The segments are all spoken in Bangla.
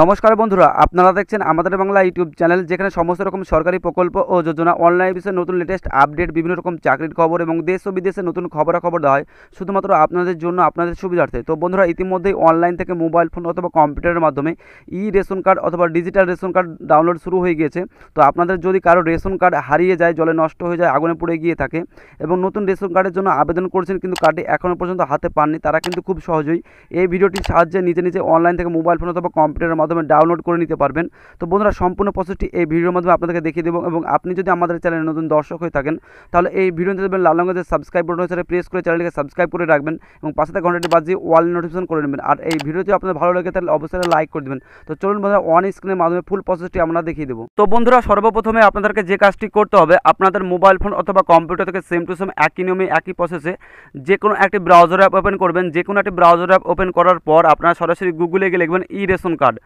নমস্কার বন্ধুরা আপনারা দেখছেন আমাদের বাংলা ইউটিউব চ্যানেল যেখানে সমস্ত রকম সরকারি প্রকল্প ও যোজনা অনলাইন বিষয়ে নতুন লেটেস্ট আপডেট বিভিন্ন রকম চাকরির খবর এবং দেশ ও বিদেশে নতুন খবরাখবর দেওয়া হয় শুধুমাত্র আপনাদের জন্য আপনাদের সুবিধার্থে তো বন্ধুরা ইতিমধ্যেই অনলাইন থেকে মোবাইল ফোন অথবা কম্পিউটারের মাধ্যমে ই রেশন কার্ড অথবা ডিজিটাল রেশন কার্ড ডাউনলোড শুরু হয়ে গিয়েছে তো আপনাদের যদি কারো রেশন কার্ড হারিয়ে যায় জলে নষ্ট হয়ে যায় আগুনে পড়ে গিয়ে থাকে এবং নতুন রেশন কার্ডের জন্য আবেদন করেছেন কিন্তু কার্ডটি এখনও পর্যন্ত হাতে পাননি তারা কিন্তু খুব সহজেই এই ভিডিওটির সাহায্যে নিজে নিজে অনলাইন থেকে মোবাইল ফোন অথবা কম্পিউটারের মাধ্যমে ডাউনলোড করে নিতে পারবেন তো বন্ধুরা সম্পূর্ণ প্রসেসটি এই ভিডিওর মাধ্যমে আপনাদেরকে দেখিয়ে দেবো এবং আপনি যদি আমাদের চ্যানেলে নতুন দর্শক হয়ে থাকেন তাহলে এই ভিডিও দেখবেন লাল রঙের সাবস্ক্রাইব বটন সেটা প্রেস করে চ্যানেলটিকে সাবস্ক্রাইব করে রাখবেন এবং পাশে থেকে ঘন্টাটি বাজিয়ে ওয়াল নোটিফিকেশন করে নেবেন আর এই ভিডিওটি আপনার ভালো লাগে তাহলে অবশ্যই লাইক করে দেবেন তো চলুন বন্ধুরা অন স্ক্রিনের মাধ্যমে ফুল প্রসেসটি আমরা দেখিয়ে দেবো তো বন্ধুরা সর্বপ্রথমে আপনাদেরকে যে কাজটি করতে হবে আপনাদের মোবাইল ফোন অথবা কম্পিউটার থেকে সেম টু সেম একই নিয়মে একই প্রসেসে যে কোনো একটি ব্রাউজার অ্যাপ ওপেন করবেন যে কোনো একটি ব্রাউজার অ্যাপ ওপেন করার পর আপনারা সরাসরি গুগলে গিয়ে লিখবেন ই রেশন কার্ড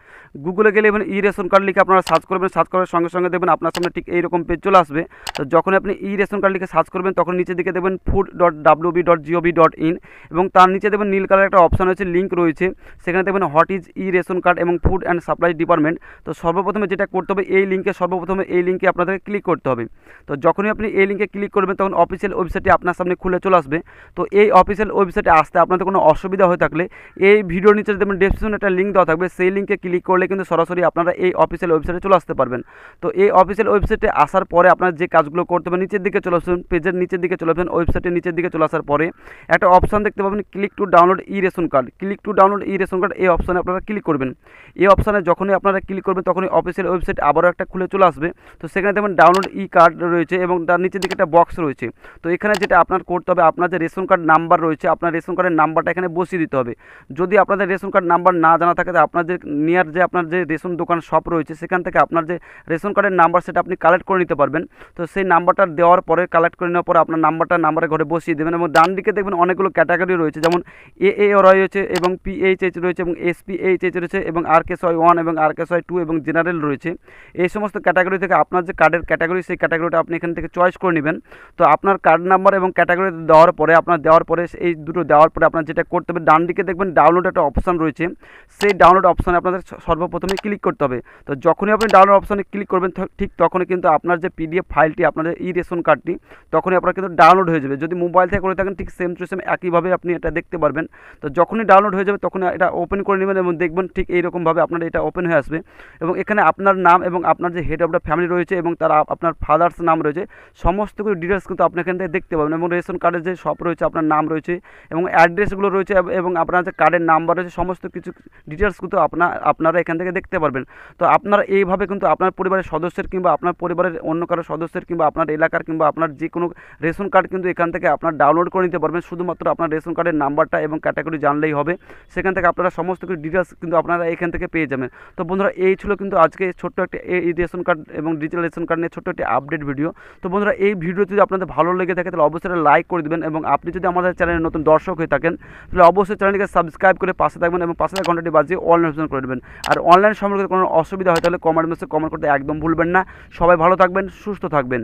গুগলে গেলে এবং ই রেশন কার্ড লিখে আপনারা সার্চ করবেন সার্চ করার সঙ্গে সঙ্গে দেবেন আপনার সামনে ঠিক এইরকম পেজ চলে আসবে তো যখন আপনি ই রেশন কার্ড লিখে সার্চ করবেন তখন নিচে দিকে দেবেন food dot W B dot G O V dot in এবং তার নিচে দেবেন নীল কালার একটা অপশান রয়েছে লিঙ্ক রয়েছে সেখানে দেখবেন what is e ration card এবং ফুড অ্যান্ড সাপ্লাই ডিপার্টমেন্ট তো সর্বপ্রথমে যেটা করতে হবে এই লিঙ্কে সর্বপ্রথমে এই লিঙ্কে আপনাদেরকে ক্লিক করতে হবে তো যখনই আপনি এই লিঙ্কে ক্লিক করবেন তখন অফিসিয়াল ওয়েবসাইটটি আপনার সামনে খুলে চলে আসবে তো এই অফিসিয়াল ওয়েবসাইটে আসতে আপনাদের কোনো অসুবিধা হয়ে থাকলে এই ভিডিওর নিচে দেবেন ডেসক্রিপশন একটা লিঙ্ক দেওয়া থাকবে সেই লিঙ্কে ক্লিক ক্লিক করলে কিন্তু সরাসরি আপনারা এই অফিসিয়াল ওয়েবসাইটে চলে আসতে পারবেন তো এই অফিসিয়াল ওয়েবসাইটে আসার পরে আপনার যে কাজগুলো করতে হবে নিচের দিকে চলে আসবেন পেজের নিচের দিকে চলে আসবেন ওয়েবসাইটের নিচের দিকে চলে আসার পরে একটা অপশান দেখতে পাবেন click to download e ration card click to download e ration card এই অপশানে আপনারা ক্লিক করবেন এই অপশানে যখনই আপনারা ক্লিক করবেন তখনই অফিসিয়াল ওয়েবসাইট আবারও একটা খুলে চলে আসবে তো সেখানে দেখবেন ডাউনলোড ই কার্ড রয়েছে এবং তার নিচের দিকে একটা বক্স রয়েছে তো এখানে যেটা আপনার করতে হবে আপনার যে রেশন কার্ড নাম্বার রয়েছে আপনার রেশন কার্ডের নাম্বারটা এখানে বসিয়ে দিতে হবে যদি আপনাদের রেশন কার্ড নাম্বার না জানা থাকে তাহলে আপনাদের নিয়ার কার্ড যে আপনার যে রেশন দোকান শপ রয়েছে সেখান থেকে আপনার যে রেশন কার্ডের নাম্বার সেটা আপনি কালেক্ট করে নিতে পারবেন তো সেই নাম্বারটা দেওয়ার পরে কালেক্ট করে নেওয়ার পরে আপনার নাম্বারটা নাম্বারে ঘরে বসিয়ে দেবেন এবং ডান দিকে দেখবেন অনেকগুলো ক্যাটাগরি রয়েছে যেমন এ এ রয়েছে এবং পিএইচএইচ রয়েছে এবং এসপিএইচএইচ রয়েছে এবং আর কে সয় ওয়ান এবং আর কে সয় টু এবং জেনারেল রয়েছে এই সমস্ত ক্যাটাগরি থেকে আপনার যে কার্ডের ক্যাটাগরি সেই ক্যাটাগরিটা আপনি এখান থেকে চয়েস করে নেবেন তো আপনার কার্ড নাম্বার এবং ক্যাটাগরি দেওয়ার পরে আপনার দেওয়ার পরে এই দুটো দেওয়ার পরে আপনার যেটা করতে হবে ডান দিকে দেখবেন ডাউনলোড একটা অপশান রয়েছে সেই ডাউনলোড অপশানে আপনাদের সর্বপ্রথমে ক্লিক করতে হবে তো যখনই আপনি ডাউনলোড অপশানে ক্লিক করবেন ঠিক তখনই কিন্তু আপনার যে পিডিএফ ফাইলটি আপনার যে ই রেশন কার্ডটি তখনই আপনার কিন্তু ডাউনলোড হয়ে যাবে যদি মোবাইল থেকে করে থাকেন ঠিক সেম টু সেম একইভাবে আপনি এটা দেখতে পারবেন তো যখনই ডাউনলোড হয়ে যাবে তখন এটা ওপেন করে নেবেন এবং দেখবেন ঠিক এইরকমভাবে আপনার এটা ওপেন হয়ে আসবে এবং এখানে আপনার নাম এবং আপনার যে হেড অফ দ্য ফ্যামিলি রয়েছে এবং তার আপনার ফাদার্স নাম রয়েছে সমস্ত কিছু ডিটেলস কিন্তু আপনি এখান থেকে দেখতে পাবেন এবং রেশন কার্ডের যে শপ রয়েছে আপনার নাম রয়েছে এবং অ্যাড্রেসগুলো রয়েছে এবং আপনার যে কার্ডের নাম্বার রয়েছে সমস্ত কিছু ডিটেলস কিন্তু আপনার আপনারা এখান থেকে দেখতে পারবেন তো আপনারা এইভাবে কিন্তু আপনার পরিবারের সদস্যের কিংবা আপনার পরিবারের অন্য কারো সদস্যের কিংবা আপনার এলাকার কিংবা আপনার যে কোনো রেশন কার্ড কিন্তু এখান থেকে আপনার ডাউনলোড করে নিতে পারবেন শুধুমাত্র আপনার রেশন কার্ডের নাম্বারটা এবং ক্যাটাগরি জানলেই হবে সেখান থেকে আপনারা সমস্ত কিছু ডিটেলস কিন্তু আপনারা এখান থেকে পেয়ে যাবেন তো বন্ধুরা এই ছিল কিন্তু আজকে ছোট্ট একটি এই রেশন কার্ড এবং ডিজিটাল রেশন কার্ড নিয়ে ছোট্ট একটি আপডেট ভিডিও তো বন্ধুরা এই ভিডিও যদি আপনাদের ভালো লেগে থাকে তাহলে অবশ্যই লাইক করে দেবেন এবং আপনি যদি আমাদের চ্যানেলে নতুন দর্শক হয়ে থাকেন তাহলে অবশ্যই চ্যানেলটিকে সাবস্ক্রাইব করে পাশে থাকবেন এবং পাশে ঘন্টাটি বাজিয়ে অল নোটিফিকেশন করে দেবেন আর অনলাইন সম্পর্কে কোনো অসুবিধা হয় তাহলে কমেন্ট বক্সে কমেন্ট করতে একদম ভুলবেন না সবাই ভালো থাকবেন সুস্থ থাকবেন